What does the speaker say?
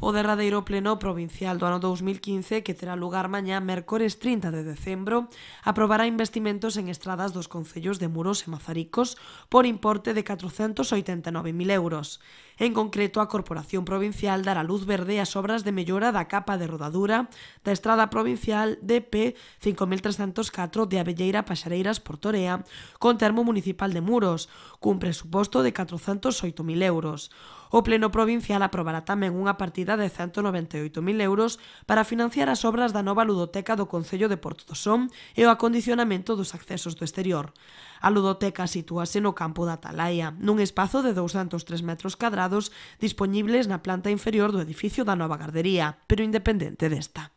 o derradeiro pleno provincial do ano 2015 que terá lugar mañá mércores 30 de decembro aprobará investimentos en estradas dos concellos de Muros e Mazaricos por importe de 489.000 euros. En concreto, a Corporación Provincial dará luz verde ás obras de mellora da capa de rodadura da estrada provincial DP 5304 de Avelleira Paxareiras por Torea con termo municipal de Muros, cun presuposto de 408.000 euros. O Pleno Provincial aprobará tamén unha partida partida de 198.000 euros para financiar as obras da nova ludoteca do Concello de Porto do Son e o acondicionamento dos accesos do exterior. A ludoteca sitúase no campo da Atalaia, nun espazo de 203 metros cadrados disponibles na planta inferior do edificio da nova gardería, pero independente desta.